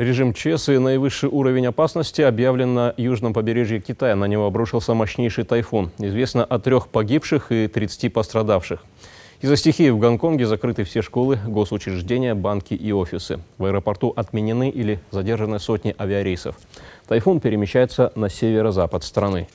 Режим ЧС и наивысший уровень опасности объявлен на южном побережье Китая. На него обрушился мощнейший тайфун. Известно о трех погибших и 30 пострадавших. Из-за стихии в Гонконге закрыты все школы, госучреждения, банки и офисы. В аэропорту отменены или задержаны сотни авиарейсов. Тайфун перемещается на северо-запад страны.